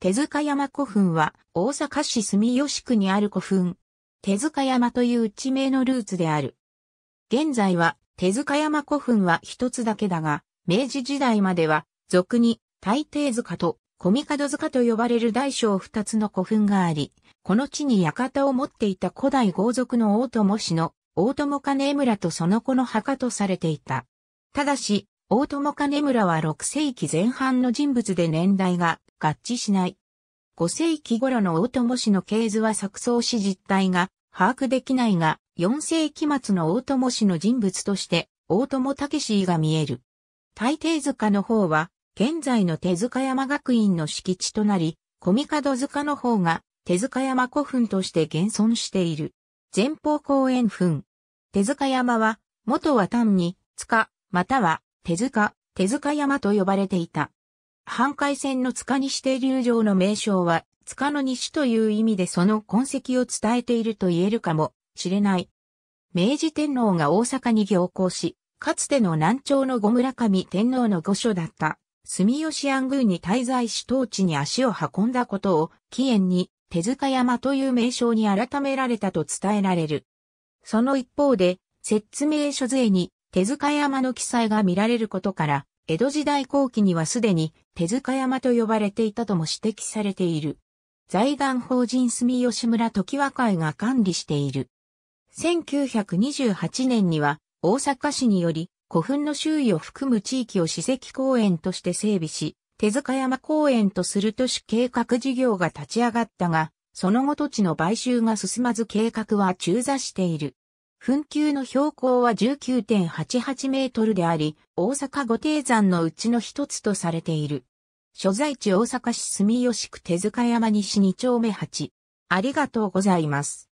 手塚山古墳は大阪市住吉区にある古墳。手塚山という地名のルーツである。現在は手塚山古墳は一つだけだが、明治時代までは俗に大帝塚と小門塚と呼ばれる大小二つの古墳があり、この地に館を持っていた古代豪族の大友氏の大友金村とその子の墓とされていた。ただし、大友金村は6世紀前半の人物で年代が合致しない。5世紀頃の大友氏の系図は錯綜し実態が把握できないが、4世紀末の大友氏の人物として大友武氏が見える。大抵塚の方は、現在の手塚山学院の敷地となり、小帝塚の方が手塚山古墳として現存している。前方公園墳。手塚山は、元は単に、塚、または手塚、手塚山と呼ばれていた。半海線の塚西停留場の名称は、塚の西という意味でその痕跡を伝えていると言えるかもしれない。明治天皇が大阪に行幸し、かつての南朝の後村上天皇の御所だった住吉安宮に滞在し当地に足を運んだことを、起源に手塚山という名称に改められたと伝えられる。その一方で、説明書税に手塚山の記載が見られることから、江戸時代後期にはすでに手塚山と呼ばれていたとも指摘されている。財団法人住吉村時和会が管理している。1928年には大阪市により古墳の周囲を含む地域を史跡公園として整備し、手塚山公園とする都市計画事業が立ち上がったが、その後土地の買収が進まず計画は中座している。墳丘の標高は19.88メートルであり、大阪御定山のうちの一つとされている。所在地大阪市住吉区手塚山西2丁目8。ありがとうございます。